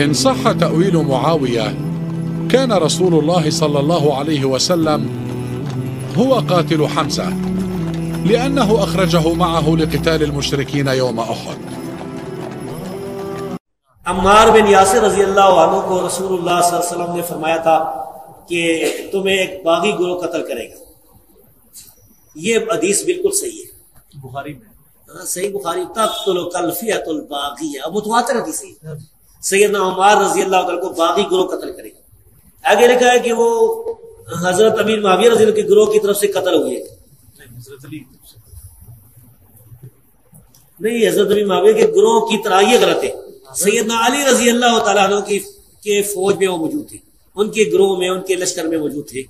إن صح تأويل معاوية كان رسول الله صلى الله عليه وسلم هو قاتل حمزة لأنه أخرجه معه لقتال المشركين يوم أحد عمار بن ياسر رضی اللہ عنہ کو رسول اللہ صلی اللہ علیہ وسلم نے فرمایا تھا کہ تمہیں ایک باغی گرو قتل کرے گا یہ حدیث بالکل صحیح ہے بخاری میں صحیح بخاری تقتل کلفیت ہے متواتر حدیث ہے सैदना उमार रजी अल्लाह को बागी ग्रोह कत्ल करेगा आगे लिखा है कि वो हजरत अमीर महाविया रजी के ग्रोह की तरफ से कत्ल हुए नहीं हजरत अमीर महाविया के ग्रोह की तरह ये गलत है सैदना अली रजी अल्लाह तु की के फौज में वो मौजूद थे उनके ग्रोह में उनके लश्कर में मौजूद थे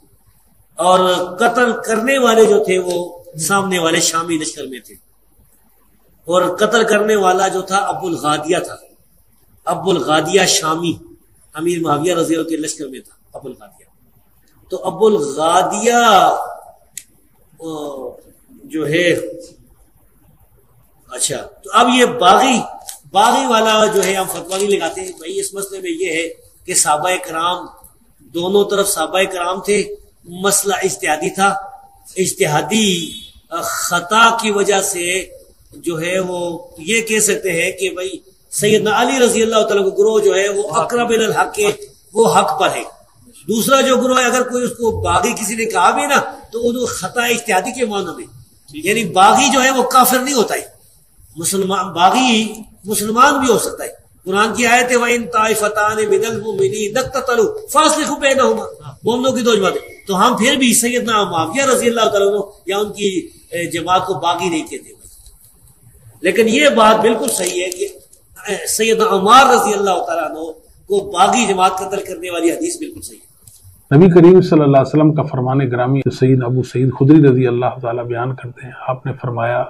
और कत्ल करने वाले जो थे वो सामने वाले शामी लश्कर में थे और कत्ल करने वाला जो था अबुल गादिया था अबुल गादिया शामी अमीर माविया रजी के लश्कर में था अबुल गादिया तो अबुल गादिया जो है अच्छा तो अब ये बागी बागी वाला जो है हम फतवा नहीं लगाते भाई इस मसले में ये है कि साबा कराम दोनों तरफ साबा कराम थे मसला इश्तिहादी था इश्तिहादी खता की वजह से जो है वो ये कह सकते हैं कि भाई सैदना अली रजी अल्लाह को ग्रोह जो है वो हाँ। अकरब हक के वो हक पर है दूसरा जो ग्रोह है अगर कोई उसको बागी किसी ने कहा भी ना तो वो खता इत्यादि के मानों में यानी बागी जो है वो काफिर नहीं होता है मुसलमान बागी मुसलमान भी हो सकता है कुरान की आयत है इन ताइफतान बिनल मिली दक्त फासले खूब पैदा होगा मोमनों की दो जमात तो हम फिर भी सैदना माविया रजी अल्लाह या उनकी जमात को बागी नहीं कहते लेकिन ये बात बिल्कुल सही है कि सैयद अमार रजी अल्लाह तु को बागी जमात कत्ल करने वाली हदीस बिल्कुल सही है नबी करीम सल्लल्लाहु अलैहि वसल्लम का फरमान ग्रामी सईद अबू सईद खुदरी रजी अल्लाह ताला बयान करते हैं आपने फरमाया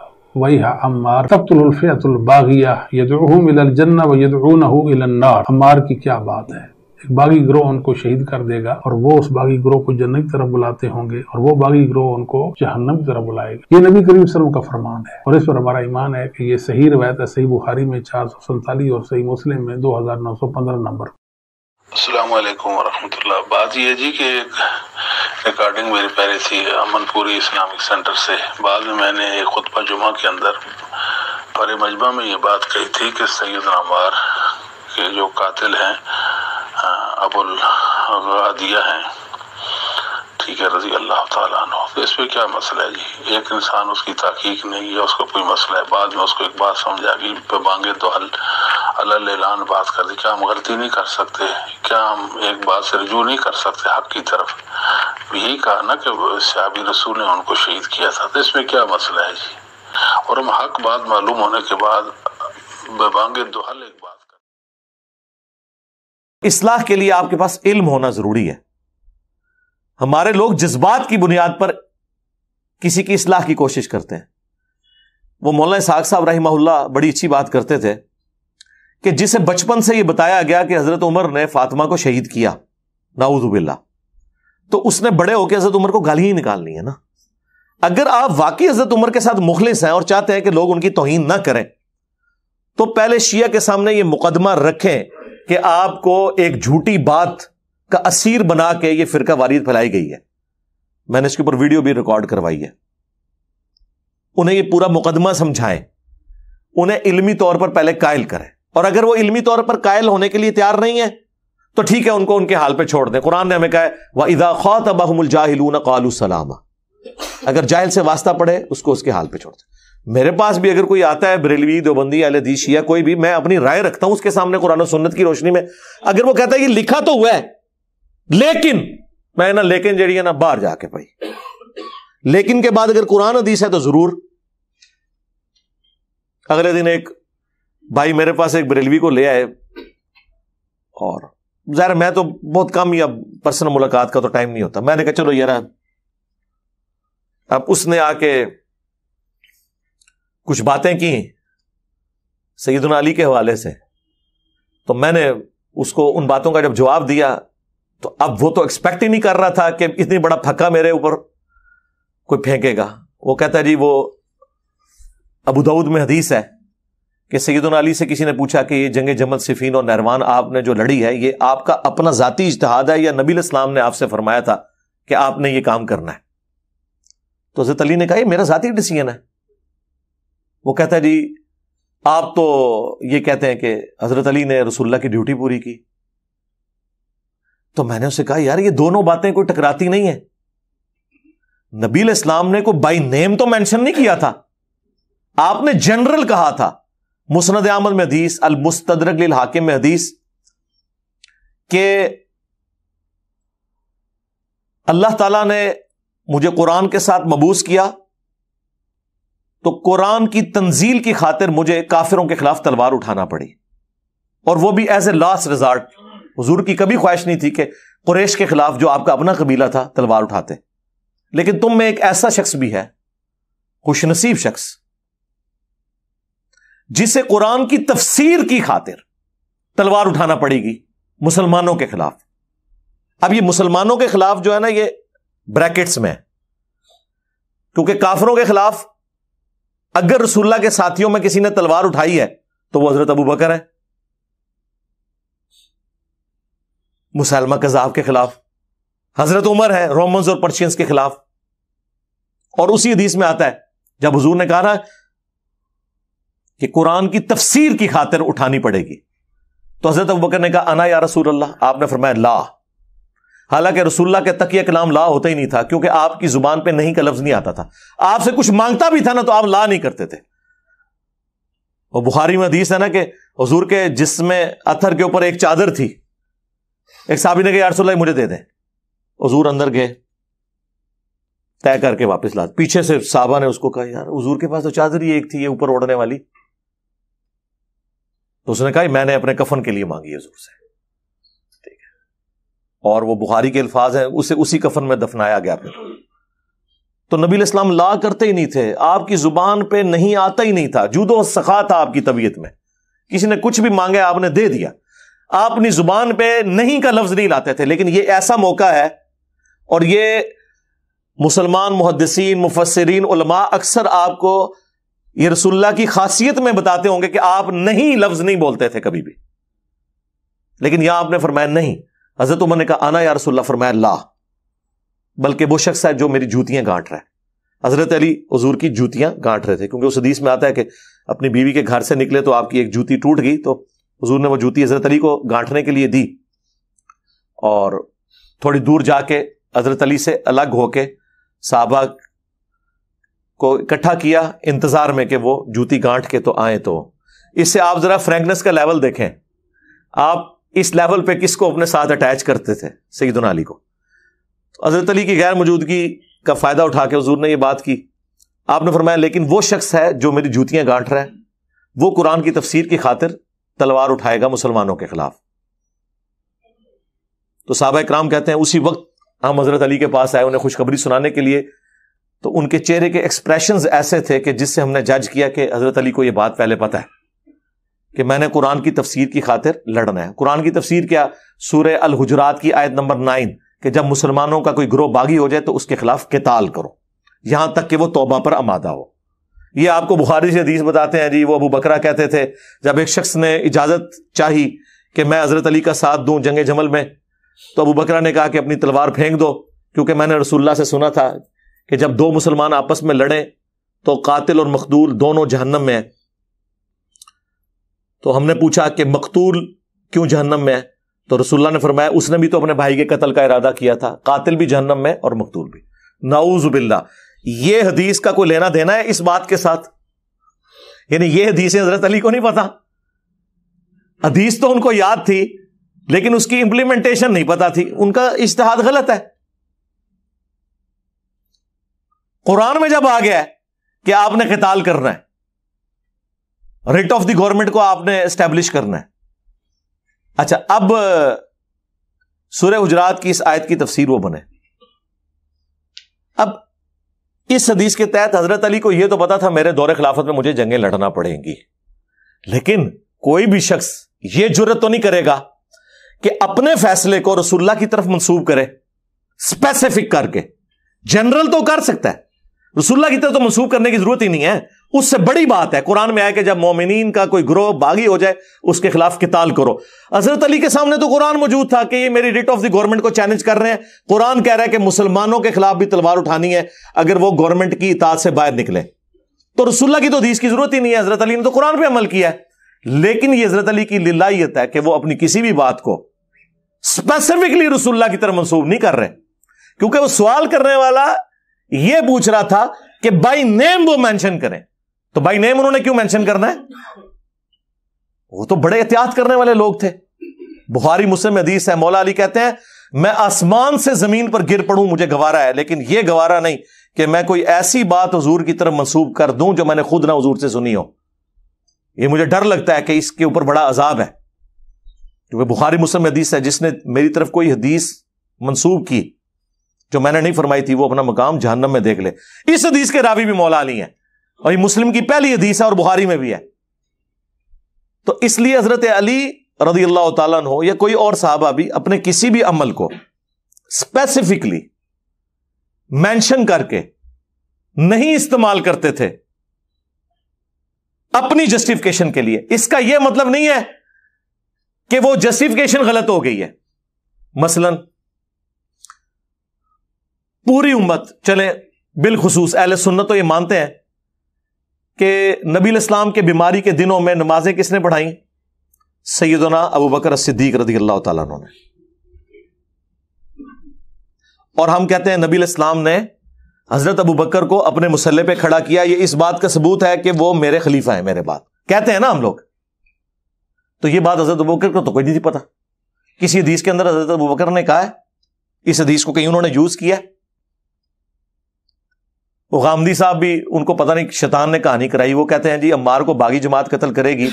वही अम्मार तब्तुलफ़ियतुलबागिया यदूम इलल जन्ना व यदून इलन्नार अम्मार की क्या बात है एक बागी ग्रोह उनको शहीद कर देगा और वो उस बागी ग्रोह को जन्नत की तरफ बुलाते होंगे और वो बागी ग्रोह उनको जहन्नम की तरफ बुलाएगा ये नबी करीम सलम का फरमान है और इस पर हमारा ईमान है कि ये सही रवायत है सही बुखारी में चार सौ सैतालीस और सही मुस्लिम में दो हजार नौ सौ पंद्रह नंबर असलम वरहमतुल्ला बात यह जी कि एक रिकॉर्डिंग मेरी पहले थी अमनपुरी इस्लामिक सेंटर से बाद में मैंने एक खुतबा जुमा के अंदर परे मजबा में ये बात कही थी कि सैद नामार के जो कातिल हैं अबुल दिया है ठीक है रजी अल्लाह तु तो इस पर क्या मसला है जी एक इंसान उसकी तहकीक नहीं है उसको कोई मसला है बाद में उसको एक बात समझ आ गई पे मांगे तो हल अल्लान बात कर दी क्या हम गलती नहीं कर सकते क्या हम एक बात से रजू नहीं कर सकते हक की तरफ यही कहा ना कि सियाबी रसूल ने उनको शहीद किया था तो इसमें क्या मसला है जी और हम हक बात मालूम होने के बाद बेबांगे हल तो एक बात इसलाह के लिए आपके पास इल्म होना जरूरी है हमारे लोग जज्बात की बुनियाद पर किसी की इसलाह की कोशिश करते हैं वो मौलाना साग साहब रही बड़ी अच्छी बात करते थे कि जिसे बचपन से ये बताया गया कि हजरत उमर ने फातिमा को शहीद किया नाउदुबिल्ला तो उसने बड़े होकर हजरत उमर को गाली ही निकालनी है ना अगर आप वाकई हजरत उमर के साथ मुखलिस हैं और चाहते हैं कि लोग उनकी तोहन ना करें तो पहले शिया के सामने ये मुकदमा रखें कि आपको एक झूठी बात का असीर बना के ये फिरका वारियत फैलाई गई है मैंने इसके ऊपर वीडियो भी रिकॉर्ड करवाई है उन्हें ये पूरा मुकदमा समझाएं उन्हें इलमी तौर पर पहले कायल करें और अगर वो इलमी तौर पर कायल होने के लिए तैयार नहीं है तो ठीक है उनको उनके हाल पर छोड़ दें कुरान ने हमें कहा वह इदा खौत अबाहमुल जाहिलून कालू सलामा अगर जाहिल से वास्ता पड़े उसको उसके हाल पर छोड़ दें मेरे पास भी अगर कोई आता है बरेलवी देवबंदी अलदीश या कोई भी मैं अपनी राय रखता हूं उसके सामने कुरान सुन्नत की रोशनी में अगर वो कहता है कि लिखा तो हुआ है लेकिन मैं ना लेकिन जड़ी है ना बाहर जाके भाई लेकिन के बाद अगर कुरान हदीस है तो जरूर अगले दिन एक भाई मेरे पास एक बरेलवी को ले आए और जहर मैं तो बहुत कम या पर्सनल मुलाकात का तो टाइम नहीं होता मैंने कहा चलो यार अब उसने आके कुछ बातें की सईदन अली के हवाले से तो मैंने उसको उन बातों का जब जवाब दिया तो अब वो तो एक्सपेक्ट ही नहीं कर रहा था कि इतनी बड़ा फक्का मेरे ऊपर कोई फेंकेगा वो कहता है जी वो अबू में हदीस है कि सैदन अली से किसी ने पूछा कि ये जंग जमल सिफीन और नरवान आपने जो लड़ी है ये आपका अपना ज़ाती इश्तहाद है या नबी इस्लाम ने आपसे फरमाया था कि आपने ये काम करना है तो हजरत अली ने कहा ये मेरा ज़ाती डिसीजन है वो कहता है जी आप तो ये कहते हैं कि हजरत अली ने रसुल्ला की ड्यूटी पूरी की तो मैंने उसे कहा यार ये दोनों बातें कोई टकराती नहीं है नबील इस्लाम ने कोई बाई नेम तो मेंशन नहीं किया था आपने जनरल कहा था मुसनद आमद में हदीस अल मुस्तदरक हाकिम में हदीस के अल्लाह ताला ने मुझे कुरान के साथ मबूस किया तो कुरान की तंजील की खातिर मुझे काफिरों के खिलाफ तलवार उठाना पड़ी और वो भी एज ए लास्ट रिजॉर्ट हजूर की कभी ख्वाहिश नहीं थी कि कुरेश के खिलाफ जो आपका अपना कबीला था तलवार उठाते लेकिन तुम में एक ऐसा शख्स भी है खुशनसीब शख्स जिसे कुरान की तफसीर की खातिर तलवार उठाना पड़ेगी मुसलमानों के खिलाफ अब ये मुसलमानों के खिलाफ जो है ना ये ब्रैकेट्स में क्योंकि काफरों के खिलाफ अगर रसूल्ला के साथियों में किसी ने तलवार उठाई है तो वह हजरत अबू बकर है मुसलमा कजाब के खिलाफ हजरत उमर है रोमन्स और पर्शियंस के खिलाफ और उसी हदीस में आता है जब हजूर ने कहा ना कि कुरान की तफसीर की खातिर उठानी पड़ेगी तो हजरत अबू बकर ने कहा अना या रसूल अल्लाह आपने फरमाया ला हालांकि रसुल्ला के तकिए के नाम ला होता ही नहीं था क्योंकि आपकी जुबान पे नहीं का लफ्ज नहीं आता था आपसे कुछ मांगता भी था ना तो आप ला नहीं करते थे और बुखारी में अधीस है ना कि हजूर के जिसमें अथर के ऊपर एक चादर थी एक साहबी ने कहा यारसोल्ला मुझे दे दें हजूर अंदर गए तय करके वापस ला पीछे से साहबा ने उसको कहा यार हजूर के पास तो चादर ही एक थी ये ऊपर ओढ़ने वाली तो उसने कहा मैंने अपने कफन के लिए मांगी हजूर से और वो बुखारी के अल्फाज है उसे उसी कफन में दफनाया गया फिर तो नबी इस्लाम ला करते ही नहीं थे आपकी जुबान पर नहीं आता ही नहीं था जूदो सखा था आपकी तबीयत में किसी ने कुछ भी मांगा आपने दे दिया आप अपनी जुबान पर नहीं का लफ्ज नहीं लाते थे लेकिन यह ऐसा मौका है और ये मुसलमान मुहदसिन मुफसरीन उलमा अक्सर आपको ये रसुल्ला की खासियत में बताते होंगे कि आप नहीं लफ्ज नहीं बोलते थे कभी भी लेकिन यहां आपने फरमाया नहीं हजरत उमर ने कहा आना यार रसुल्ला फरमाया ला बल्कि वो शख्स है जो मेरी जूतियां गांट रहा है हजरत अली हजूर की जूतियां गांट रहे थे क्योंकि उस हदीस में आता है कि अपनी बीवी के घर से निकले तो आपकी एक जूती टूट गई तो हजूर ने वो जूती हजरत अली को गांठने के लिए दी और थोड़ी दूर जाके हजरत अली से अलग होके साहबा को इकट्ठा किया इंतजार में कि वो जूती गांठ के तो आए तो इससे आप जरा फ्रेंकनेस का लेवल देखें आप इस लेवल पे किसको अपने साथ अटैच करते थे सईदन को तो हजरत अली की गैर मौजूदगी का फ़ायदा उठा के हजूर ने यह बात की आपने फरमाया लेकिन वो शख्स है जो मेरी जूतियां गांठ रहा है वो कुरान की तफसीर की खातिर तलवार उठाएगा मुसलमानों के खिलाफ तो साहब कराम कहते हैं उसी वक्त हम हजरत अली के पास आए उन्हें खुशखबरी सुनाने के लिए तो उनके चेहरे के एक्सप्रेशन ऐसे थे कि जिससे हमने जज किया कि हजरत अली को यह बात पहले पता है कि मैंने कुरान की तफसीर की खातिर लड़ना है कुरान की तफसीर क्या सूर्य अल हजरात की आयत नंबर नाइन कि जब मुसलमानों का कोई ग्रोह बागी हो जाए तो उसके खिलाफ किताल करो यहां तक कि वो तोबा पर आमादा हो यह आपको बुखारी से हदीस बताते हैं जी वो अबू बकरा कहते थे जब एक शख्स ने इजाजत चाही कि मैं हजरत अली का साथ दू जंग जमल में तो अबू बकरा ने कहा कि अपनी तलवार फेंक दो क्योंकि मैंने रसुल्ला से सुना था कि जब दो मुसलमान आपस में लड़े तो कातिल और मखदूल दोनों जहन्नम में तो हमने पूछा कि मकतूल क्यों जहन्नम में है तो रसुल्ला ने फरमाया उसने भी तो अपने भाई के कत्ल का इरादा किया था कातिल भी जहन्नम में और मकतूल भी नाउजुबिल्ला ये हदीस का कोई लेना देना है इस बात के साथ यानी ये हदीसें हजरत अली को नहीं पता हदीस तो उनको याद थी लेकिन उसकी इंप्लीमेंटेशन नहीं पता थी उनका इश्तहाद गलत है कुरान में जब आ गया है कि आपने कताल करना है रेट ऑफ द गवर्नमेंट को आपने एस्टेब्लिश करना है अच्छा अब सूर्य गुजरात की इस आयत की तफसीर वो बने अब इस हदीस के तहत हजरत अली को यह तो पता था मेरे दौरे खिलाफत में मुझे जंगें लड़ना पड़ेंगी लेकिन कोई भी शख्स यह जरूरत तो नहीं करेगा कि अपने फैसले को रसुल्ला की तरफ मंसूब करे स्पेसिफिक करके जनरल तो कर सकता है रसुल्ला की तरफ तो मंसूब करने की जरूरत ही नहीं है उससे बड़ी बात है कुरान में आया कि जब मोमिन का कोई ग्रोह बागी हो जाए उसके खिलाफ किताल करो हजरत अली के सामने तो कुरान मौजूद था कि ये मेरी रिट ऑफ द गवर्नमेंट को चैलेंज कर रहे हैं कुरान कह रहा है कि मुसलमानों के खिलाफ भी तलवार उठानी है अगर वो गवर्नमेंट की इतात से बाहर निकले तो रसुल्ला की तो हदीस की जरूरत ही नहीं है हजरत अली ने तो कुरान पर अमल किया है लेकिन यह हजरत अली की लाइत है कि वह अपनी किसी भी बात को स्पेसिफिकली रसुल्ला की तरफ मनसूब नहीं कर रहे क्योंकि वह सवाल करने वाला यह पूछ रहा था कि बाई नेम वो मैंशन करें तो बाई नेम उन्होंने क्यों मेंशन करना है वो तो बड़े एहतियात करने वाले लोग थे बुखारी मुस्लिम हदीस है मौला अली कहते हैं मैं आसमान से जमीन पर गिर पड़ू मुझे गवारा है लेकिन यह गवारा नहीं कि मैं कोई ऐसी बात हजूर की तरफ मंसूब कर दूं जो मैंने खुद ना हजूर से सुनी हो यह मुझे डर लगता है कि इसके ऊपर बड़ा अजाब है क्योंकि बुखारी मुस्लिम हदीस है जिसने मेरी तरफ कोई हदीस मंसूब की जो मैंने नहीं फरमाई थी वो अपना मकाम जहन्नम में देख ले इस हदीस के रावी भी मौला अली हैं और ये मुस्लिम की पहली हदीस है और बुहारी में भी है तो इसलिए हजरत अली रदी अल्लाह तन हो या कोई और साहबा भी अपने किसी भी अमल को स्पेसिफिकली मेंशन करके नहीं इस्तेमाल करते थे अपनी जस्टिफिकेशन के लिए इसका यह मतलब नहीं है कि वो जस्टिफिकेशन गलत हो गई है मसलन पूरी उम्मत चले बिलखसूस अहल सुन्नत तो ये मानते हैं कि नबी इस्लाम के बीमारी के दिनों में नमाजें किसने पढ़ाई सैदना अबू बकर सिद्दीक रदी अल्लाह तु ने और हम कहते हैं नबी इस्लाम ने हजरत अबू बकर को अपने मुसल्ले पे खड़ा किया ये इस बात का सबूत है कि वो मेरे खलीफा है मेरे बात कहते हैं ना हम लोग तो ये बात हजरत अबू बकर को तो कोई नहीं पता किसी हदीस के अंदर हजरत अबू बकर ने कहा है इस हदीस को कहीं उन्होंने यूज किया है वो साहब भी उनको पता नहीं शैतान ने कहानी कराई वो कहते हैं जी अम्बार को बागी जमात कत्ल करेगी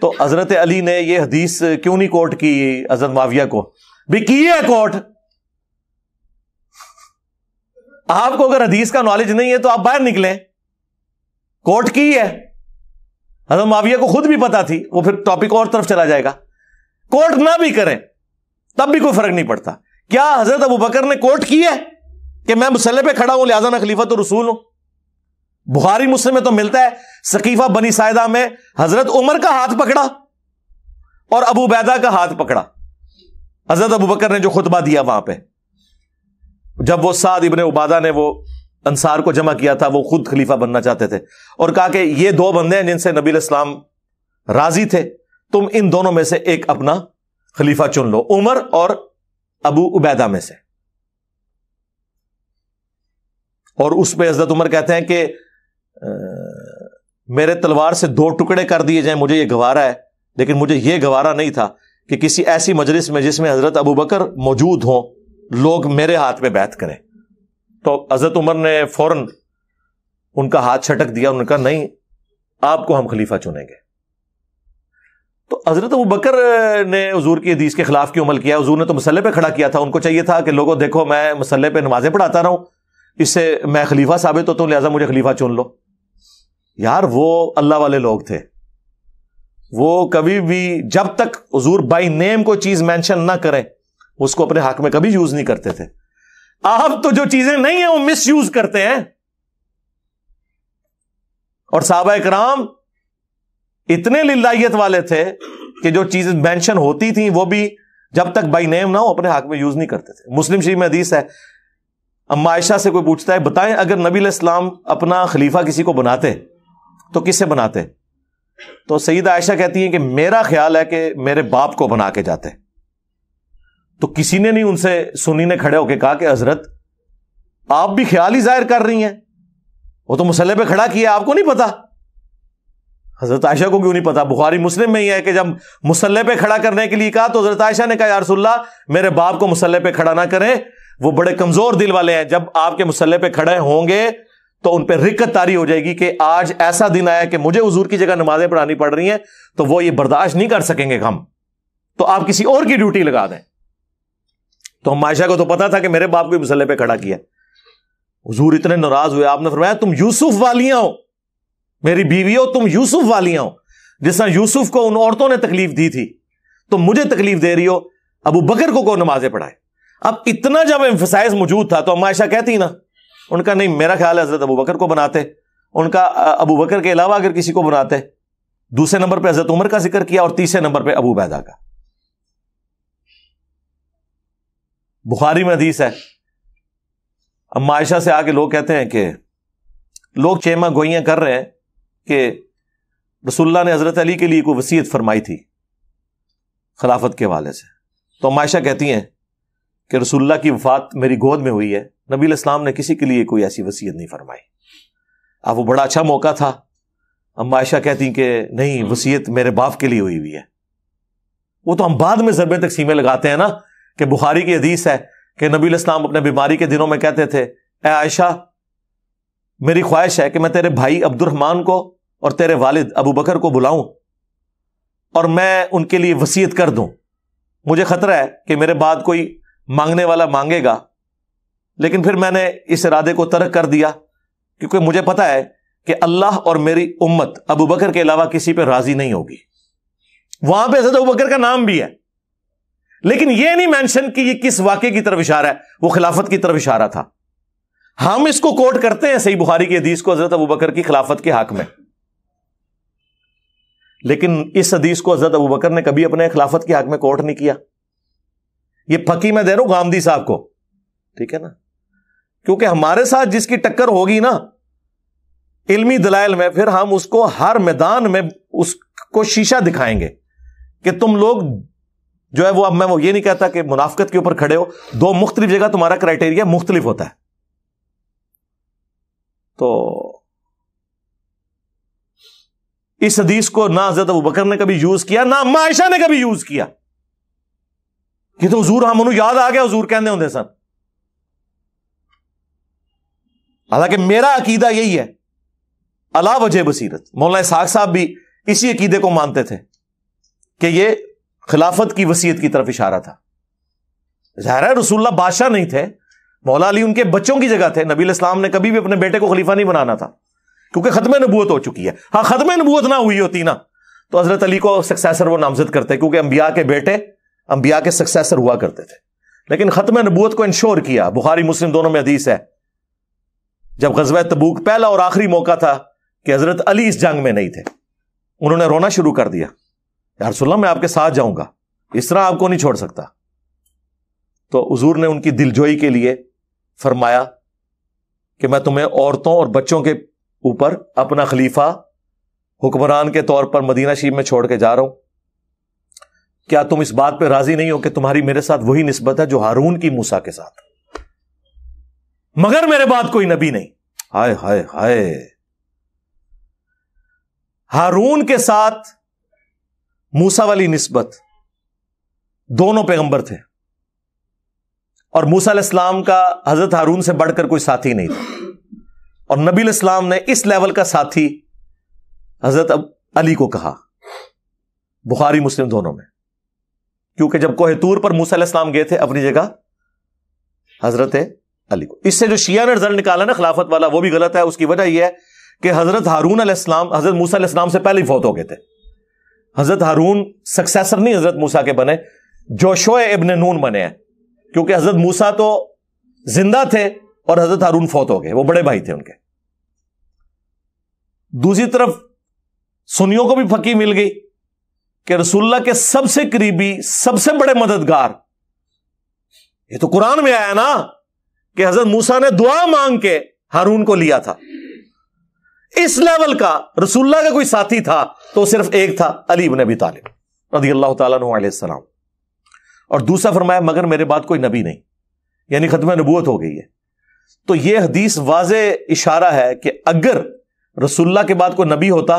तो हजरत अली ने ये हदीस क्यों नहीं कोर्ट की हजरत माविया को भी की है कोर्ट आपको अगर हदीस का नॉलेज नहीं है तो आप बाहर निकले कोर्ट की है हजरत माविया को खुद भी पता थी वो फिर टॉपिक और तरफ चला जाएगा कोर्ट ना भी करें तब भी कोई फर्क नहीं पड़ता क्या हजरत अबू बकर ने कोर्ट की है कि मैं मुसल्ले पे खड़ा हूं लिहाजा मैं खलीफा तो रसूल हूं बुखारी मुस्लिम में तो मिलता है सकीफा बनी सायदा में हजरत उमर का हाथ पकड़ा और अबू बैदा का हाथ पकड़ा हजरत अबू बकर ने जो खुतबा दिया वहां पर जब वो साद इबन उबादा ने वो अंसार को जमा किया था वो खुद खलीफा बनना चाहते थे और कहा कि ये दो बंदे हैं जिनसे नबी इस्लाम राजी थे तुम इन दोनों में से एक अपना खलीफा चुन लो उमर और अबू उबैदा में से और उस पर हजरत उमर कहते हैं कि मेरे तलवार से दो टुकड़े कर दिए जाए मुझे यह गवारा है लेकिन मुझे यह गवारा नहीं था कि किसी ऐसी मजलिस में जिसमें हजरत अबू बकर मौजूद हों लोग मेरे हाथ में बैठ करें तो हजरत उमर ने फौरन उनका हाथ छटक दिया उनका नहीं आपको हम खलीफा चुनेंगे तो हजरत अबू बकर ने हजूर की हदीस के खिलाफ क्यों अमल किया हजूर ने तो मसल पर खड़ा किया था उनको चाहिए था कि लोगों देखो मैं मसल्ले पर नमाजें पढ़ाता रहा हूं इससे मैं खलीफा साबित होता हूं लिहाजा मुझे खलीफा चुन लो यार वो अल्लाह वाले लोग थे वो कभी भी जब तक हजूर बाई नेम को चीज मैंशन ना करें उसको अपने हक में कभी यूज नहीं करते थे आप तो जो चीजें नहीं है वो मिस यूज करते हैं और साहबा कराम इतने लिल्लाइत वाले थे कि जो चीजें मैंशन होती थी वो भी जब तक बाई नेम ना हो अपने हक में यूज नहीं करते थे मुस्लिम शरीफ में हदीस है अम्मा आयशा से कोई पूछता है बताएं अगर नबी इस्लाम अपना खलीफा किसी को बनाते तो किससे बनाते तो सईद आयशा कहती है कि मेरा ख्याल है कि मेरे बाप को बना के जाते तो किसी ने नहीं उनसे सुनी ने खड़े होकर कहा कि हजरत आप भी ख्याल ही जाहिर कर रही हैं वो तो मसले पे खड़ा किया आपको नहीं पता हजरत आयशा को क्यों नहीं पता बुखारी मुस्लिम में ही है कि जब मसल्ले पे खड़ा करने के लिए कहा तो हजरत आयशा ने कहा यारसुल्ला मेरे बाप को मुसल्ले पे खड़ा ना करें वो बड़े कमजोर दिल वाले हैं जब आपके मुसल्ले पे खड़े होंगे तो उन पर रिक्कत तारी हो जाएगी कि आज ऐसा दिन आया कि मुझे हजूर की जगह नमाजें पढ़ानी पड़ रही हैं तो वो ये बर्दाश्त नहीं कर सकेंगे हम तो आप किसी और की ड्यूटी लगा दें तो हम मायशा को तो पता था कि मेरे बाप को मुसल्ले पे खड़ा किया हजूर इतने नाराज हुए आपने फरमाया तुम यूसुफ वालियां हो मेरी बीवी हो तुम यूसुफ वालियां हो जिस तरह यूसुफ को उन औरतों ने तकलीफ दी थी तुम तो मुझे तकलीफ दे रही हो अबू बकर को को नमाजें पढ़ाए अब इतना जब एम्फोसाइज मौजूद था तो अम्मा ऐशा कहती ना उनका नहीं मेरा ख्याल है हजरत अबू बकर को बनाते उनका अबू बकर के अलावा अगर किसी को बनाते दूसरे नंबर पर हजरत उमर का जिक्र किया और तीसरे नंबर पर अबू बैदा का बुखारी में अधीस है अम्मा ऐशा से आके लोग कहते हैं कि लोग चेमा गोइयां कर रहे हैं कि रसुल्ला ने हजरत अली के लिए कोई वसीयत फरमाई थी खिलाफत के हवाले से तो अम्मा ऐशा कहती हैं कि रसुल्ला की वफात मेरी गोद में हुई है नबी इस्लाम ने किसी के लिए कोई ऐसी वसीयत नहीं फरमाई अब वो बड़ा अच्छा मौका था अम्मा आयशा कहती कि नहीं हम्म। वसीयत मेरे बाप के लिए हुई हुई है वो तो हम बाद में जरबे तकसीमें लगाते हैं ना कि बुखारी की हदीस है कि नबी इस्लाम अपने बीमारी के दिनों में कहते थे ए आयशा मेरी ख्वाहिश है कि मैं तेरे भाई अब्दुलरहमान को और तेरे वालिद अबू बकर को बुलाऊं और मैं उनके लिए वसीयत कर दूं मुझे खतरा है कि मेरे बाद कोई मांगने वाला मांगेगा लेकिन फिर मैंने इस इरादे को तर्क कर दिया क्योंकि मुझे पता है कि अल्लाह और मेरी उम्मत अबू बकर के अलावा किसी पर राजी नहीं होगी वहां पर हजरत अबू बकर का नाम भी है लेकिन यह नहीं मैंशन कि यह किस वाक्य की तरफ इशारा है वह खिलाफत की तरफ इशारा था हम इसको कोट करते हैं सही बुखारी की हदीस को हजरत अबू बकर की खिलाफत के हक में लेकिन इस हदीस को हजरत अबू बकर ने कभी अपने खिलाफत के हक में कोट नहीं किया ये फकी मैं दे रहा हूं गांधी साहब को ठीक है ना क्योंकि हमारे साथ जिसकी टक्कर होगी ना इल्मी दलाइल में फिर हम उसको हर मैदान में उसको शीशा दिखाएंगे कि तुम लोग जो है वो अब मैं वो ये नहीं कहता कि मुनाफ्त के ऊपर खड़े हो दो मुख्तलिफ जगह तुम्हारा क्राइटेरिया मुख्तलिफ होता है तो इस हदीस को ना हजरत अबू बकर ने कभी यूज किया ना मायशा ने कभी यूज किया तो हजूर ਹਜ਼ੂਰ ਮੈਨੂੰ याद आ गया हजूर ਕਹਿੰਦੇ ਹੁੰਦੇ ਸਨ हालांकि मेरा अकीदा यही है अला वजह बसीरत मौलाना साग साहब भी इसी अकीदे को मानते थे कि यह खिलाफत की वसीयत की तरफ इशारा था ज़ाहिर है बादशाह नहीं थे मौला अली उनके बच्चों की जगह थे नबी इस्लाम ने कभी भी अपने बेटे को खलीफा नहीं बनाना था क्योंकि खत्म नबूत हो चुकी है हाँ खत्म नबूत ना हुई होती ना तो हजरत अली को सक्सेसर वो नामजद करते क्योंकि अंबिया के बेटे अंबिया के सक्सेसर हुआ करते थे लेकिन खत्म नबूत को इंश्योर किया बुखारी मुस्लिम दोनों में हदीस है जब गजब तबूक पहला और आखिरी मौका था कि हजरत अली इस जंग में नहीं थे उन्होंने रोना शुरू कर दिया यार सुल्ला मैं आपके साथ जाऊंगा इस तरह आपको नहीं छोड़ सकता तो हजूर ने उनकी दिलजोई के लिए फरमाया कि मैं तुम्हें औरतों और बच्चों के ऊपर अपना खलीफा हुक्मरान के तौर पर मदीना शीब में छोड़ के जा रहा हूं क्या तुम इस बात पर राजी नहीं हो कि तुम्हारी मेरे साथ वही नस्बत है जो हारून की मूसा के साथ मगर मेरे बाद कोई नबी नहीं हाय हाय हाय हारून के साथ मूसा वाली नस्बत दोनों पैगंबर थे और मूसा इस्लाम का हजरत हारून से बढ़कर कोई साथी नहीं था और नबी इस्लाम ने इस लेवल का साथी हजरत अली को कहा बुखारी मुस्लिम दोनों में क्योंकि जब कोहतूर पर मूसा इस्लाम गए थे अपनी जगह हजरत अली को इससे जो शिया ने रिजल्ट निकाला ना खिलाफत वाला वो भी गलत है उसकी वजह यह है कि हजरत हारून अलैहिस्सलाम हजरत मूसा अलैहिस्सलाम से पहले ही फौत हो गए थे हजरत हारून सक्सेसर नहीं हजरत मूसा के बने जोशो इबन नून बने हैं क्योंकि हजरत मूसा तो जिंदा थे और हजरत हारून फौत हो गए वो बड़े भाई थे उनके दूसरी तरफ सुनियों को भी फकी मिल गई कि रसुल्ला के सबसे करीबी सबसे बड़े मददगार ये तो कुरान में आया ना कि हजरत मूसा ने दुआ मांग के हारून को लिया था इस लेवल का रसुल्ला का कोई साथी था तो सिर्फ एक था अलीब इबन अबी तालिब रदी अल्लाह तलाम और दूसरा फरमाया मगर मेरे बाद कोई नबी नहीं यानी खत्म नबूत हो गई है तो यह हदीस वाज इशारा है कि अगर रसुल्ला के बाद कोई नबी होता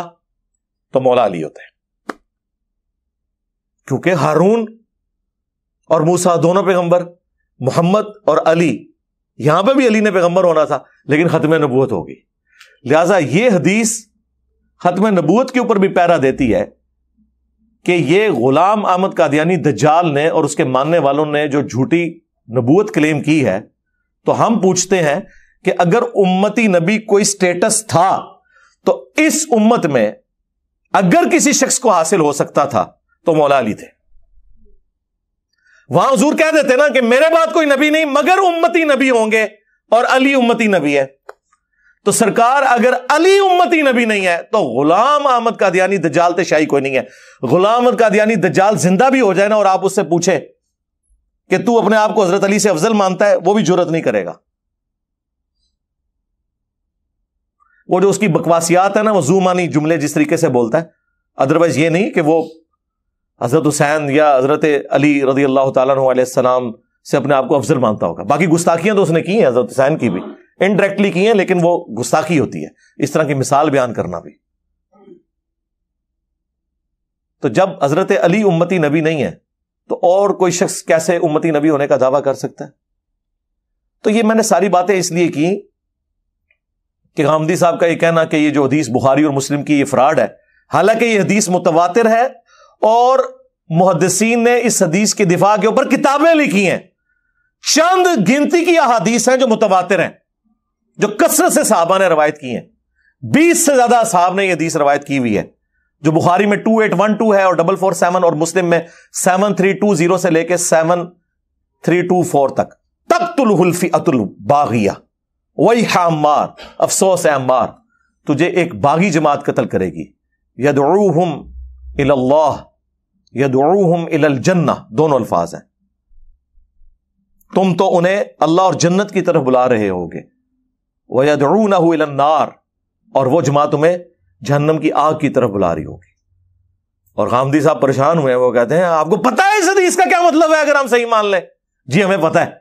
तो मौला अली होते है क्योंकि हारून और मूसा दोनों पैगंबर मोहम्मद और अली यहां पे भी अली ने पैगंबर होना था लेकिन खत्म नबूत होगी लिहाजा ये हदीस खत्म नबूत के ऊपर भी पैरा देती है कि ये गुलाम अहमद कादियानी दज्जाल ने और उसके मानने वालों ने जो झूठी नबूत क्लेम की है तो हम पूछते हैं कि अगर उम्मती नबी कोई स्टेटस था तो इस उम्मत में अगर किसी शख्स को हासिल हो सकता था तो मौला अली थे वहां हजूर कह देते ना कि मेरे बात कोई नबी नहीं मगर उम्मती नबी होंगे और अली उम्मती नबी है तो सरकार अगर अली उम्मती नबी नहीं है तो गुलाम अहमद कादियानी दज्जाल तो शाही कोई नहीं है गुलाम अहमद कादियानी दज्जाल जिंदा भी हो जाए ना और आप उससे पूछे कि तू अपने आप को हजरत अली से अफजल मानता है वो भी जरूरत नहीं करेगा वो जो उसकी बकवासियात है ना वो जू मानी जुमले जिस तरीके से बोलता है अदरवाइज ये नहीं कि वो हज़रत हुसैन या हज़रत अली रदी अल्लाह तसलाम से अपने आप को अफजल मानता होगा बाकी गुस्ताखियाँ तो उसने की हैं हज़रत हुसैन की भी इनडायरेक्टली की हैं लेकिन वो गुस्ताखी होती है इस तरह की मिसाल बयान करना भी तो जब हज़रत अली उम्मती नबी नहीं है तो और कोई शख्स कैसे उम्मती नबी होने का दावा कर सकता है तो ये मैंने सारी बातें इसलिए की कि गामदी साहब का ये कहना कि ये जो हदीस बुखारी और मुस्लिम की ये फ्रॉड है हालांकि ये हदीस मुतवातिर है और मुहदसिन ने इस हदीस के दिफा के ऊपर किताबें लिखी हैं चंद गिनती की अहादीस हैं जो मुतवातर हैं जो कसरत से साहबा ने रवायत की हैं बीस से ज्यादा साहब ने यह हदीस रवायत की हुई है जो बुखारी में टू एट वन टू है और डबल फोर सेवन और मुस्लिम में सेवन थ्री टू जीरो से लेकर सेवन थ्री टू फोर तक तब तुलफी अतुल बागिया वही है अफसोस है अम्बार तुझे एक बागी जमात कतल करेगी हम इल्लाह यदूहम इलजन्ना दोनों अल्फाज हैं तुम तो उन्हें अल्लाह और जन्नत की तरफ बुला रहे हो होगे वह यदरू ना इलन्नार और वो जमा तुम्हें जहन्नम की आग की तरफ बुला रही होगी और गांधी साहब परेशान हुए वो कहते हैं आपको पता है इस हदीस क्या मतलब है अगर हम सही मान लें जी हमें पता है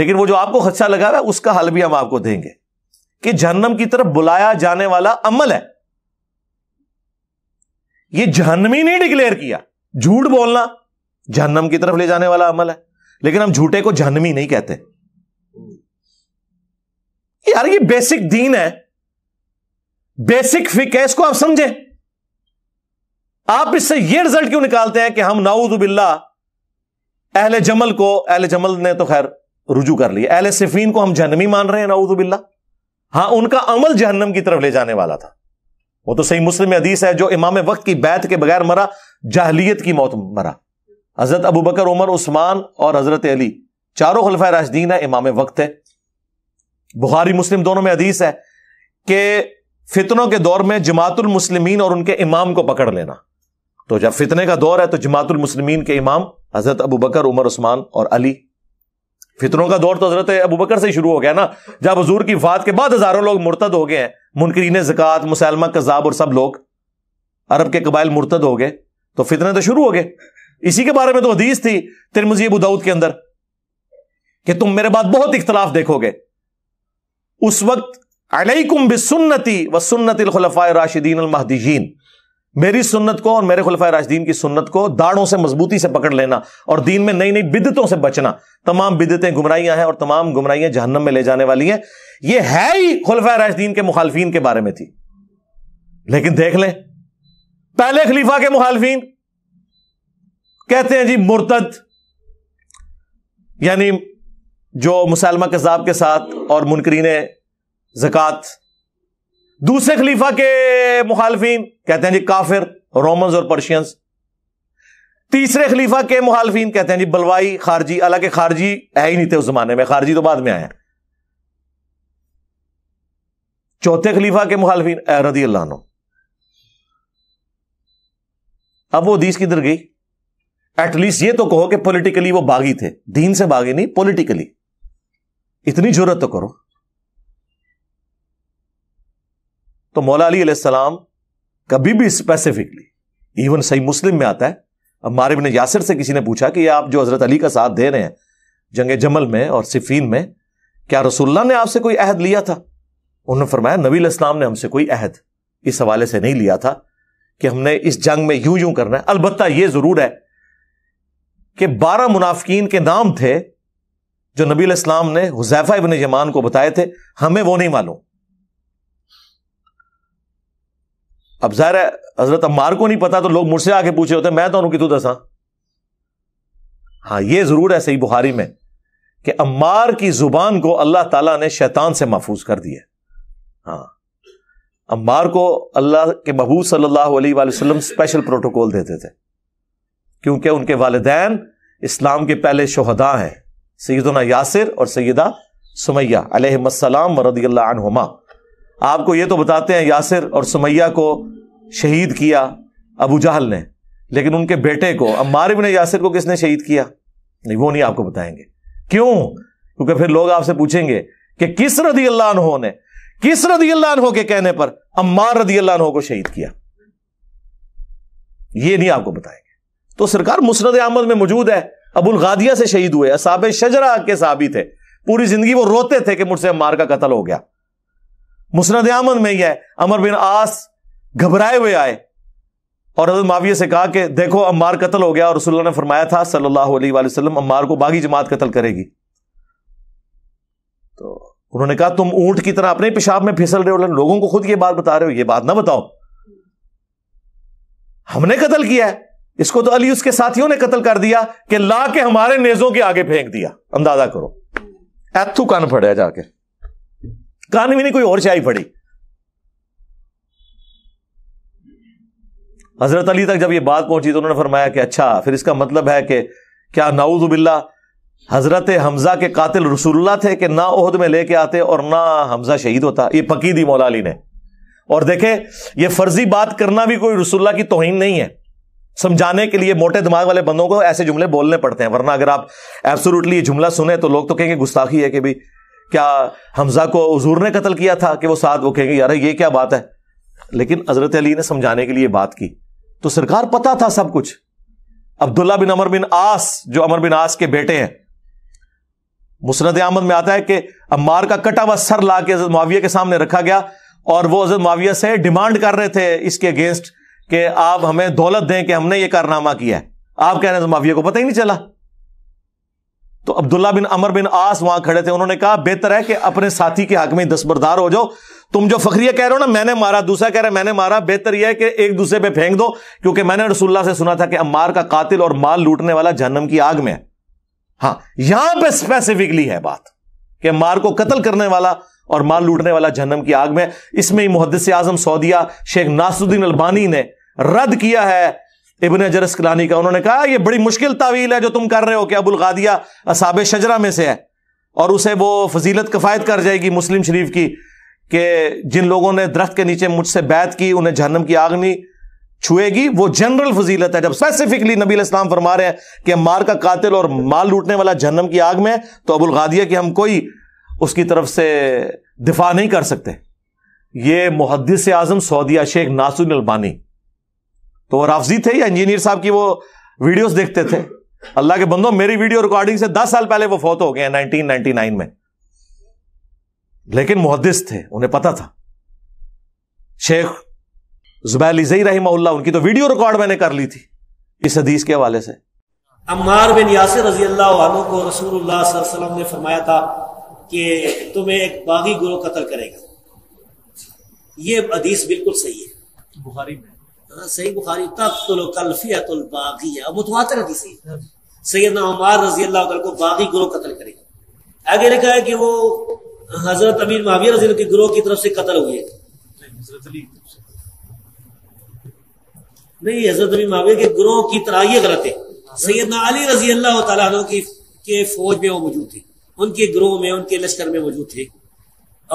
लेकिन वो जो आपको खदशा लगा हुआ है उसका हल भी हम आपको देंगे कि जहन्नम की तरफ बुलाया जाने वाला अमल है ये जहन्नमी नहीं डिक्लेयर किया झूठ बोलना जहनम की तरफ ले जाने वाला अमल है लेकिन हम झूठे को जहनवी नहीं कहते यार ये बेसिक दीन है बेसिक फिक है इसको आप समझें आप इससे यह रिजल्ट क्यों निकालते हैं कि हम नाउदुबिल्ला अहले जमल को अहले जमल ने तो खैर रुजू कर लिया अहले सिफीन को हम जहनमी मान रहे हैं नाउदुबिल्ला हां उनका अमल जहन्नम की तरफ ले जाने वाला था वो तो सही मुस्लिम हदीस है जो इमाम वक्त की बैत के बगैर मरा जाहलीत की मौत मरा हजरत अबू बकर उमर उस्मान और हजरत अली चारों खलफा राजदीन है इमाम वक्त है बुहारी मुस्लिम दोनों में हदीस है कि फितनों के दौर में जमातुल मुस्लिमीन और उनके इमाम को पकड़ लेना तो जब फितने का दौर है तो जमातुल मुस्लिमीन के इमाम हजरत अबू बकर उमर उस्मान और अली फितरों का दौर तो हजरत अबू बकर से ही शुरू हो गया ना जब हजूर की फात के बाद हजारों लोग मुर्तद हो गए हैं मुनकरीन जक़ात मुसलमा कज़ाब और सब लोग अरब के कबाइल मुर्तद हो गए तो फितने तो शुरू हो गए इसी के बारे में तो हदीस थी तिर मुजीब अबूदाऊद के अंदर कि तुम मेरे बाद बहुत इख्तलाफ देखोगे उस वक्त अलैकुम बिसन्नति व सुन्नतिलखलफ़ा राशिदीन महदीन मेरी सुन्नत को और मेरे खुलफा राजदीन की सुन्नत को दाड़ों से मजबूती से पकड़ लेना और दीन में नई नई बिदतों से बचना तमाम बिदतें गुमराइयां हैं और तमाम गुमराइयां जहन्नम में ले जाने वाली हैं यह है ही खुलफा राजदीन के मुखालफी के बारे में थी लेकिन देख लें पहले खलीफा के मुखालफिन कहते हैं जी मुर्तद यानी जो मुसलमा कजाब के साथ और मुनकरीन जक़ात दूसरे खलीफा के मुखालफी कहते हैं जी काफिर रोमन्स और पर्शियंस तीसरे खलीफा के मुखालफी कहते हैं जी बलवाई खारजी हालांकि खारजी है ही नहीं थे उस जमाने में खारजी तो बाद में आया चौथे खलीफा के मुखालफी रदी अल्लाह अब वो दीस किधर गई एटलीस्ट ये तो कहो कि पॉलिटिकली वो बागी थे दीन से बागी नहीं पॉलिटिकली इतनी जरूरत तो करो तो मौला अली सलाम कभी भी स्पेसिफिकली इवन सही मुस्लिम में आता है अब मारिब ने यासिर से किसी ने पूछा कि आप जो हजरत अली का साथ दे रहे हैं जंग जमल में और सिफीन में क्या रसुल्ला ने आपसे कोई अहद लिया था उन्होंने फरमाया नबी इस्लाम ने हमसे कोई अहद इस हवाले से नहीं लिया था कि हमने इस जंग में यूं यूं करना है अलबत् यह जरूर है कि बारह मुनाफिकीन के नाम थे जो नबी इस्लाम ने हुजैफा इबन जमान को बताए थे हमें वो नहीं मालूम अब जाहिर है हजरत अम्बार को नहीं पता तो लोग मुझसे आके पूछे होते मैं तो उनकी तू दसा हाँ ये जरूर है सही बुहारी में कि अम्बार की जुबान को अल्लाह तला ने शैतान से महफूज कर दिया हाँ अम्मार को अल्लाह के महबूब सल्लल्लाहु अलैहि स्पेशल प्रोटोकॉल देते थे क्योंकि उनके वालदेन इस्लाम के पहले शहदा हैं सैदना यासिर और सैदा सुमैया अलहमसलाम रदी अल्लाह आपको यह तो बताते हैं यासिर और सुमैया को शहीद किया अबू जहल ने लेकिन उनके बेटे को अम्मार ने यासिर को किसने शहीद किया नहीं वो नहीं आपको बताएंगे क्यों क्योंकि फिर लोग आपसे पूछेंगे कि किस रदी अल्लाह ने किस रदी अल्लाह के कहने पर अम्मार रदी अल्लाह को शहीद किया ये नहीं आपको बताएंगे तो सरकार मुसरद अहमद में मौजूद है अबुल गादिया से शहीद हुए असाब शजरा के साबित है पूरी जिंदगी वो रोते थे कि मुझसे अम्मार का कतल हो गया मुसरद आमद में ही है अमर बिन आस घबराए हुए आए और हजरत माविया से कहा कि देखो अम्मार कत्ल हो गया और रसुल्ला ने फरमाया था सल्लल्लाहु अलैहि वसल्लम अम्मार को बागी जमात कत्ल करेगी तो उन्होंने कहा तुम ऊंट की तरह अपने पेशाब में फिसल रहे हो लोगों को खुद ये बात बता रहे हो ये बात ना बताओ हमने कत्ल किया है इसको तो अली उसके साथियों ने कत्ल कर दिया कि ला के हमारे नेजों के आगे फेंक दिया अंदाजा करो एथू कान फड़े जाके कान भी नहीं कोई और शाही पड़ी हजरत अली तक जब ये बात पहुंची तो उन्होंने फरमाया कि अच्छा फिर इसका मतलब है कि क्या नाउजुबिल्ला हजरत हमजा के कातिल रसुल्ला थे कि ना ओहद में लेके आते और ना हमजा शहीद होता ये पकी दी मौला अली ने और देखे ये फर्जी बात करना भी कोई रसुल्ला की तोहिन नहीं है समझाने के लिए मोटे दिमाग वाले बंदों को ऐसे जुमले बोलने पड़ते हैं वरना अगर आप एब्सोल्युटली ये जुमला सुने तो लोग तो कहेंगे गुस्ताखी है कि भाई क्या हमजा को हजूर ने कत्ल किया था कि वो साथ वो कहेंगे यार ये क्या बात है लेकिन हजरत अली ने समझाने के लिए बात की तो सरकार पता था सब कुछ अब्दुल्ला बिन अमर बिन आस जो अमर बिन आस के बेटे हैं मुसरत आमद में आता है कि अम्मार का कटा हुआ सर ला के माविया के सामने रखा गया और वो हजरत माविया से डिमांड कर रहे थे इसके अगेंस्ट कि आप हमें दौलत दें कि हमने ये कारनामा किया है आप कह रहे हैं माविया को पता ही नहीं चला तो अब्दुल्ला बिन अमर बिन आस वहां खड़े थे उन्होंने कहा बेहतर है कि अपने साथी के हक में दसबरदार हो जाओ तुम जो फकरिया कह रहे हो ना मैंने मारा दूसरा कह रहा है मैंने मारा बेहतर यह है कि एक दूसरे पे फेंक दो क्योंकि मैंने रसुल्ला से सुना था कि अम्मार का कातिल और माल लूटने वाला जहनम की आग में हां यहां पर स्पेसिफिकली है बात कि अम्मार को कत्ल करने वाला और माल लूटने वाला जहनम की आग में इसमें ही मुहदस आजम सऊदिया शेख नासुद्दीन अलबानी ने रद्द किया है इबन अजर अस्कलानी का उन्होंने कहा यह बड़ी मुश्किल तावील है जो तुम कर रहे हो कि अबुल गादिया असाब शजरा में से है और उसे वो फजीलत कफायत कर जाएगी मुस्लिम शरीफ की कि जिन लोगों ने दरख्त के नीचे मुझसे बैत की उन्हें जहनम की आग नहीं छुएगी वो जनरल फजीलत है जब स्पेसिफिकली नबी इस्लाम फरमा रहे हैं कि मार का कातिल और माल लूटने वाला जहनम की आग में तो अबुल गादिया की हम कोई उसकी तरफ से दिफा नहीं कर सकते ये मुहदस आजम सऊदिया शेख नासुल अलबानी तो वो राफजी थे या इंजीनियर साहब की वो वीडियोस देखते थे अल्लाह के बंदो मेरी वीडियो रिकॉर्डिंग से दस साल पहले वो फोत हो गए 1999 में लेकिन मुहदस थे उन्हें पता था शेख जुबैर जई रही उनकी तो वीडियो रिकॉर्ड मैंने कर ली थी इस हदीस के हवाले से अम्मार बिन यासिर रजी अल्लाह को रसूल वसल्लम ने फरमाया था कि तुम्हें एक बागी गुरु कत्ल करेगा ये हदीस बिल्कुल सही है बुखारी में सही बुखारी तख्तुल कलफियतुल तुल कल्फियतुल बागिया मुतवातर हदीस सही सैयदना उमर रजी अल्लाह तआला को बागी ग्रोह कत्ल करेगा आगे लिखा है कि वो हजरत अमीर माविया रजी के ग्रोह की तरफ से कत्ल हुए नहीं हजरत अमीर माविया के ग्रोह की तरह ये गलत है सैयदना अली रजी अल्लाह तआला की के फौज में वो मौजूद थे उनके ग्रोह में उनके लश्कर में मौजूद थे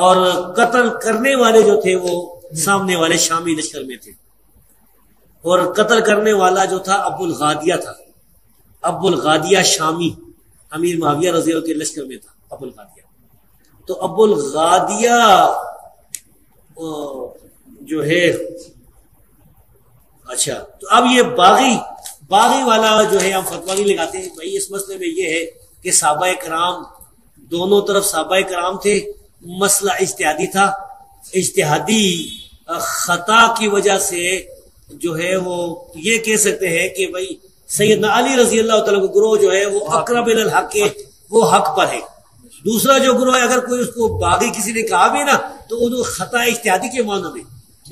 और कत्ल करने वाले जो थे वो सामने वाले शामी लश्कर में थे और कत्ल करने वाला जो था अबुल गादिया था अबुल गादिया शामी अमीर माविया रजी के लश्कर में था अबुल गादिया तो अबुल गादिया जो है अच्छा तो अब ये बागी बागी वाला जो है हम फतवा नहीं लगाते हैं भाई इस मसले में ये है कि साबा कराम दोनों तरफ साबा कराम थे मसला इश्तिहादी था इश्तिहादी खता की वजह से जो है वो ये कह सकते हैं कि भाई सैयद अली रजी अल्लाह तला ग्रोह जो है वो हाँ। अकरब हक के वो हक पर है दूसरा जो ग्रोह है अगर कोई उसको बागी किसी ने कहा भी ना तो वो खता इत्यादि के मानो में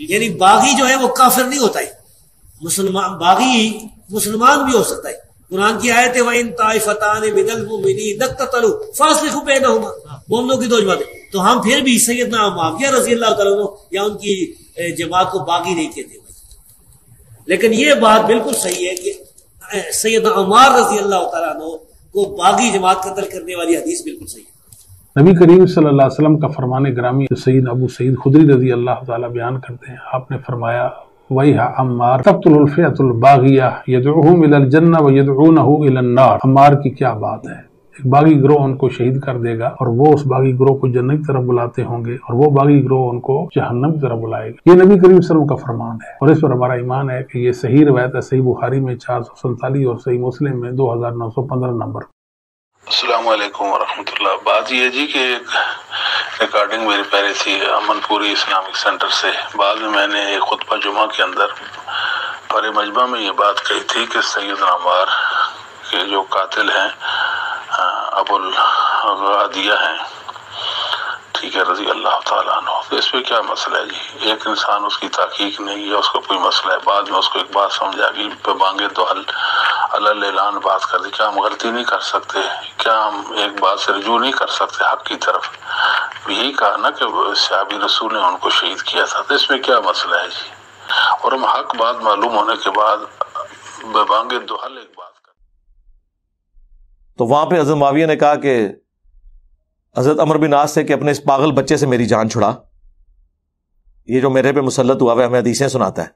यानी बागी जो है वो काफिर नहीं होता है मुसलमान बागी मुसलमान भी हो सकता है कुरान की आयत है वह इन ताइफतान मिनल मुमिनी नक्तलु फासले खूब पैदा होगा मोमनों की दो जमाते तो हम फिर भी सैयद या रजी अल्लाह या उनकी जमात को बागी नहीं कहते लेकिन ये बात बिल्कुल सही है कि सैयद अमार रजी अल्लाह तु को बागी जमात कतल करने वाली हदीस बिल्कुल सही है नबी करीम सल्लल्लाहु का फरमान ग्रामी सईद अबू सईद खुदरी रजी अल्लाह तयान करते हैं आपने फरमाया वही अम्मार तब्तुल्फ़ियतुलबागिया यदूहम इलल जन्ना व यदूनहु इलन्नार अम्मार की क्या बात है एक बागी ग्रोह उनको शहीद कर देगा और वो उस बागी ग्रोह को जन्नत की तरफ बुलाते होंगे और वो बागी ग्रोह उनको जहन्नम की तरफ बुलाएगा ये नबी करीम सलम का फरमान है और इस पर हमारा ईमान है कि ये सही रवायत है सही बुखारी में चार सौ सैतालीस और सही मुस्लिम में दो हजार नौ सौ पंद्रह नंबर असलम वरहमतुल्ला बात यह जी कि एक रिकॉर्डिंग मेरे पहले थी अमनपुरी इस्लामिक सेंटर से बाद में मैंने एक खुतबा जुमा के अंदर परे मजमा में ये बात कही थी कि सैद अमार के जो कातिल हैं अबुल दिया है ठीक है रजी अल्लाह तु तो इस पर क्या मसला है जी एक इंसान उसकी तहकीक नहीं है उसको कोई मसला है बाद में उसको एक बात समझ आ गई पे मांगे तो हल अल्लान बात कर दी क्या हम गलती नहीं कर सकते क्या हम एक बात से रजू नहीं कर सकते हक की तरफ यही कहा ना कि सियाबी रसूल ने उनको शहीद किया था तो इसमें क्या मसला है जी और हम हक बात मालूम होने के बाद बेबांगे दोहल तो एक बात तो वहां पर हजरत माविया ने कहा कि हजरत अमर बिन नाज से कि अपने इस पागल बच्चे से मेरी जान छुड़ा ये जो मेरे पे मुसलत हुआ वह हमें हदीसें सुनाता है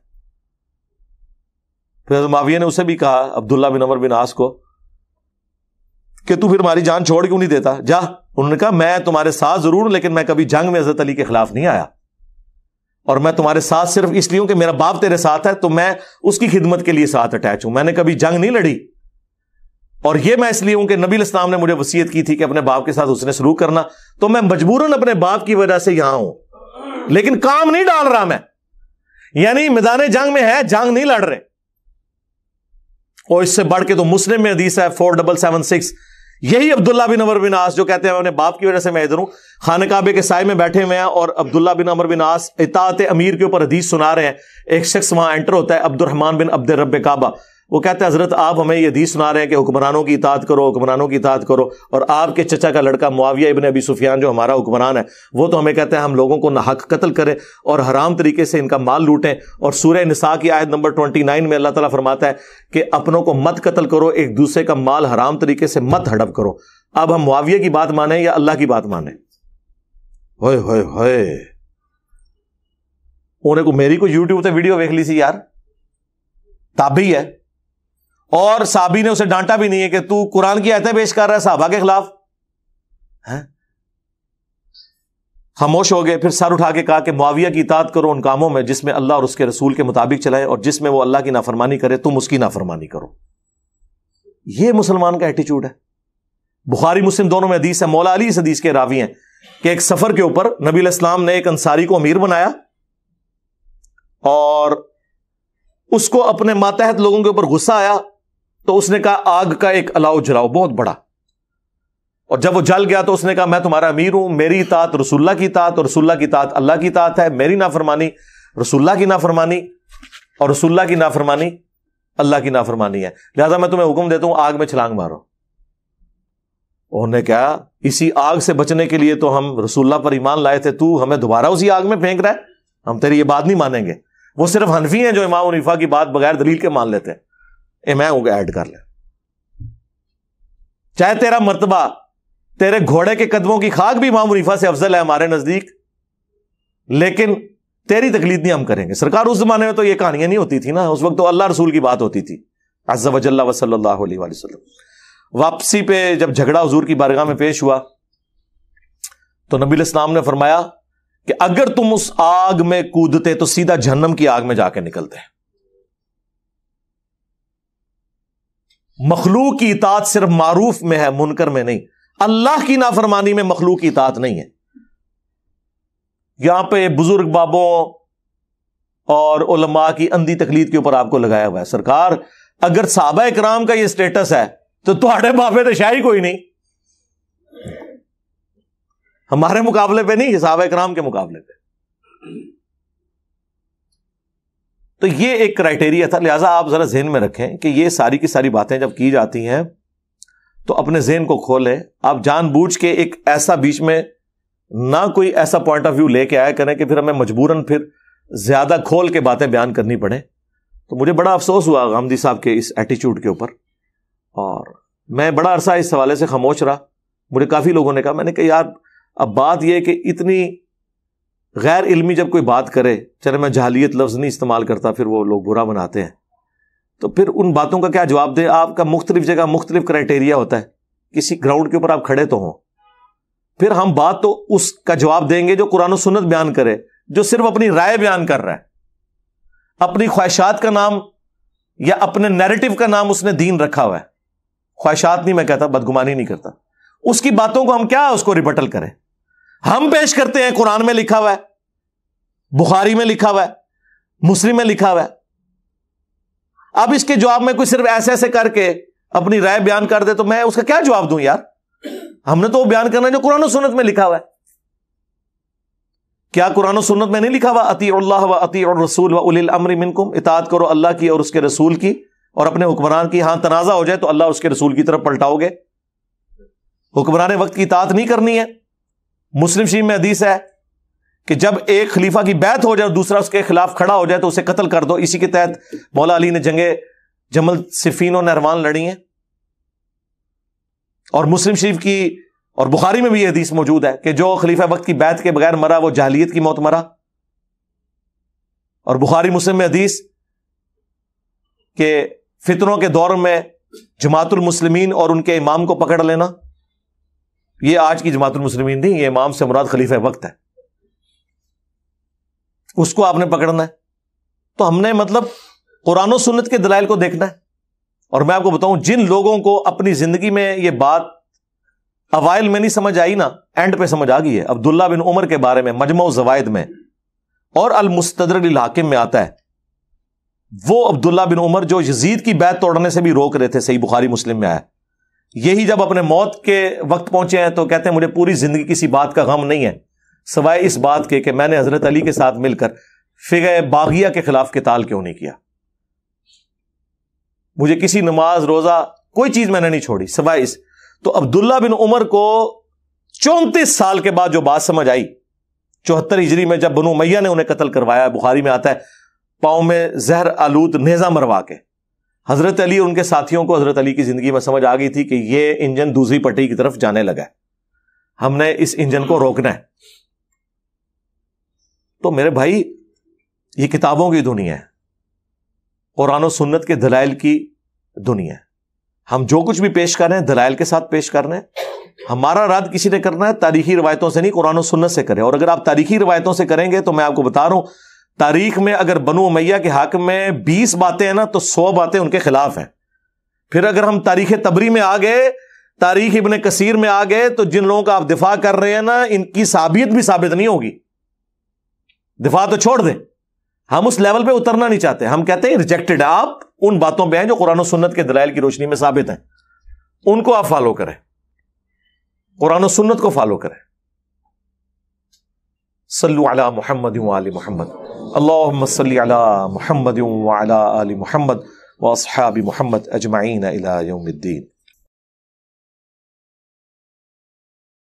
फिर हजरत माविया ने उसे भी कहा अब्दुल्ला बिन अमर बिन आस को कि तू फिर हमारी जान छोड़ क्यों नहीं देता जा उन्होंने कहा मैं तुम्हारे साथ जरूर लेकिन मैं कभी जंग में हजरत अली के खिलाफ नहीं आया और मैं तुम्हारे साथ सिर्फ इसलिए हूं कि मेरा बाप तेरे साथ है तो मैं उसकी खिदमत के लिए साथ अटैच हूं मैंने कभी जंग नहीं लड़ी और यह मैं इसलिए हूं कि नबी इस्लाम ने मुझे वसीयत की थी कि अपने बाप के साथ उसने शुरू करना तो मैं मजबूरन अपने बाप की वजह से यहां हूं लेकिन काम नहीं डाल रहा मैं यानी मैदान जंग में है जंग नहीं लड़ रहे और इससे बढ़ के तो मुस्लिम में अदीस है फोर डबल सेवन सिक्स यही अब्दुल्ला बिन अमर बिन आस जो कहते हैं अपने बाप की वजह से मैं इधर हूं खान काबे के साय में बैठे हुए हैं और अब्दुल्ला बिन अमर बिन आस इतात अमीर के ऊपर हदीस सुना रहे हैं एक शख्स वहां एंटर होता है अब्दुलरहमान बिन अब्दुल रब काबा वो कहते हज़रत आप हमें यह दी सुना रहे हैं कि हुक्मरानों की इतात करो हुक्मरानों की इतात करो और आपके चचा का लड़का मुआविया इबन अबी सुफियान जो हमारा हुक्मरान है वो तो हमें कहते हैं हम लोगों को नाहक कत्ल करें और हराम तरीके से इनका माल लूटें और सूर्य निसा की आयत नंबर ट्वेंटी नाइन में अल्लाह ताला फरमाता है कि अपनों को मत कत्ल करो एक दूसरे का माल हराम तरीके से मत हड़प करो अब हम मुआविया की बात माने या अल्लाह की बात माने उन्हें को मेरी को यूट्यूब से वीडियो देख ली सी यार ताबी है और साबी ने उसे डांटा भी नहीं है कि तू कुरान की आयतें पेश कर रहा है साहबा के खिलाफ है खामोश हो गए फिर सर उठा के कहा कि मुआविया की इतात करो उन कामों में जिसमें अल्लाह और उसके रसूल के मुताबिक चलाए और जिसमें वो अल्लाह की नाफरमानी करे तुम उसकी नाफरमानी करो ये मुसलमान का एटीट्यूड है बुखारी मुस्लिम दोनों में हदीस है मौला अली इस हदीस के रावी हैं कि एक सफर के ऊपर नबी इस्लाम ने एक अंसारी को अमीर बनाया और उसको अपने मातहत लोगों के ऊपर गुस्सा आया तो उसने कहा आग का एक अलाव जलाओ बहुत बड़ा और जब वो जल गया तो उसने कहा मैं तुम्हारा अमीर हूं मेरी तात रसुल्ला की तात और रसुल्ला की तात अल्लाह की तात है मेरी नाफरमानी रसुल्ला की नाफरमानी और रसुल्ला की नाफरमानी अल्लाह की नाफरमानी है लिहाजा मैं तुम्हें हुक्म देता हूं आग में छलांग मारो उन्होंने कहा इसी आग से बचने के लिए तो हम रसुल्ला पर ईमान लाए थे तू हमें दोबारा उसी आग में फेंक रहा है हम तेरी ये बात नहीं मानेंगे वो सिर्फ हनफी हैं जो इमाम उनफा की बात बगैर दलील के मान लेते हैं ये मैं हूं ऐड कर ले चाहे तेरा मरतबा तेरे घोड़े के कदमों की खाक भी माम मुनीफा से अफजल है हमारे नजदीक लेकिन तेरी तकलीद नहीं हम करेंगे सरकार उस जमाने में तो ये कहानियां नहीं होती थी ना उस वक्त तो अल्लाह रसूल की बात होती थी अज्जा वापसी पे जब झगड़ा हजूर की बारगाह में पेश हुआ तो नबील इस्लाम ने फरमाया कि अगर तुम उस आग में कूदते तो सीधा जहन्नम की आग में जाके निकलते हैं मखलू की इतात सिर्फ मारूफ में है मुनकर में नहीं अल्लाह की नाफरमानी में मखलूक की इतात नहीं है यहां पर बुजुर्ग बाबों और उलमा की अंधी तकलीफ के ऊपर आपको लगाया हुआ है सरकार अगर साबा इक्राम का यह स्टेटस है तो थोड़े बाबे तो शाही कोई नहीं हमारे मुकाबले पर नहीं साहबा कराम के मुकाबले पे तो ये एक क्राइटेरिया था लिहाजा आप ज़रा जहन में रखें कि ये सारी की सारी बातें जब की जाती हैं तो अपने जहन को खोलें आप जानबूझ के एक ऐसा बीच में ना कोई ऐसा पॉइंट ऑफ व्यू लेके आया करें कि फिर हमें मजबूरन फिर ज़्यादा खोल के बातें बयान करनी पड़े तो मुझे बड़ा अफसोस हुआ गांधी साहब के इस एटीट्यूड के ऊपर और मैं बड़ा अरसा इस हवाले से खामोश रहा मुझे काफ़ी लोगों ने कहा मैंने कहा यार अब बात यह कि इतनी गैर इलमी जब कोई बात करे चले मैं जहलीत लफ्ज़ नहीं इस्तेमाल करता फिर वो लोग बुरा बनाते हैं तो फिर उन बातों का क्या जवाब दें आपका मुख्तलिफ जगह मुख्तलिफ क्राइटेरिया होता है किसी ग्राउंड के ऊपर आप खड़े तो हों फिर हम बात तो उसका जवाब देंगे जो कुरान सुनत बयान करे जो सिर्फ अपनी राय बयान कर रहा है अपनी ख्वाहिशात का नाम या अपने नेरेटिव का नाम उसने दीन रखा हुआ है ख्वाहिशात नहीं मैं कहता बदगुमानी नहीं करता उसकी बातों को हम क्या उसको रिबटल करें हम पेश करते हैं कुरान में लिखा हुआ है बुखारी में लिखा हुआ है मुस्लिम में लिखा हुआ है अब इसके जवाब में कोई सिर्फ ऐसे ऐसे करके अपनी राय बयान कर दे तो मैं उसका क्या जवाब दूं यार हमने तो वो बयान करना है जो कुरान सुनत में लिखा हुआ है क्या कुरान सुनत में नहीं लिखा हुआ अति व अति और रसूल व उलिल अमर मिनकुम इतात करो अल्लाह की और उसके रसूल की और अपने हुक्मरान की हां तनाजा हो जाए तो अल्लाह उसके रसूल की तरफ पलटाओगे हुक्मरान वक्त की इतात नहीं करनी है मुस्लिम शरीफ में हदीस है कि जब एक खलीफा की बैत हो जाए और दूसरा उसके खिलाफ खड़ा हो जाए तो उसे कत्ल कर दो इसी के तहत मौला अली ने जंगे जमल सिफीन और नहरवान लड़ी है और मुस्लिम शरीफ की और बुखारी में भी यह हदीस मौजूद है कि जो खलीफा वक्त की बैत के बगैर मरा वो जाहलीत की मौत मरा और बुखारी मुस्लिम में हदीस के फितरों के दौर में जमातुल मुस्लिमीन और उनके इमाम को पकड़ लेना ये आज की जमातुलमसलमिन नहीं ये इमाम से मुराद खलीफे वक्त है उसको आपने पकड़ना है तो हमने मतलब कुरान सुनत के दलाइल को देखना है और मैं आपको बताऊं जिन लोगों को अपनी जिंदगी में ये बात अवाइल में नहीं समझ आई ना एंड पे समझ आ गई है अब्दुल्ला बिन उमर के बारे में मजमा जवायद में और अल मुस्तदर हाकिम में आता है वो अब्दुल्ला बिन उमर जो यजीद की बैत तोड़ने से भी रोक रहे थे सही बुखारी मुस्लिम में आया यही जब अपने मौत के वक्त पहुंचे हैं तो कहते हैं मुझे पूरी जिंदगी किसी बात का गम नहीं है सवाए इस बात के कि मैंने हजरत अली के साथ मिलकर फिग बागिया के खिलाफ किताल क्यों नहीं किया मुझे किसी नमाज रोजा कोई चीज मैंने नहीं छोड़ी सवाए इस तो अब्दुल्ला बिन उमर को चौंतीस साल के बाद जो बात समझ आई चौहत्तर हिजरी में जब बनु मैया ने उन्हें कत्ल करवाया बुखारी में आता है पाओ में जहर आलूद नेजा मरवा के हजरत अली और उनके साथियों को हजरत अली की जिंदगी में समझ आ गई थी कि ये इंजन दूसरी पटरी की तरफ जाने लगा है हमने इस इंजन को रोकना है तो मेरे भाई ये किताबों की दुनिया है कुरान सुन्नत के दलाइल की दुनिया है हम जो कुछ भी पेश कर रहे हैं दलाइल के साथ पेश कर रहे हैं हमारा रात किसी ने करना है तारीखी रिवायतों से नहीं कुरान सुन्नत से करें और अगर आप तारीखी रिवायतों से करेंगे तो मैं आपको बता रहा हूं तारीख में अगर बनु मैया के हक में बीस बातें हैं ना तो सौ बातें उनके खिलाफ हैं फिर अगर हम तारीख तबरी में आ गए तारीख इबन कसीर में आ गए तो जिन लोगों का आप दिफा कर रहे हैं ना इनकी साबियत भी साबित नहीं होगी दिफा तो छोड़ दें हम उस लेवल पे उतरना नहीं चाहते हम कहते हैं रिजेक्टेड आप उन बातों पे हैं जो कुरान सुन्नत के दलाइल की रोशनी में साबित हैं उनको आप फॉलो करें कुरान सुन्नत को फॉलो करें सल्लु अला मोहम्मद मोहम्मद اللهم صل على محمد وعلى ال محمد واصحاب محمد اجمعين الى يوم الدين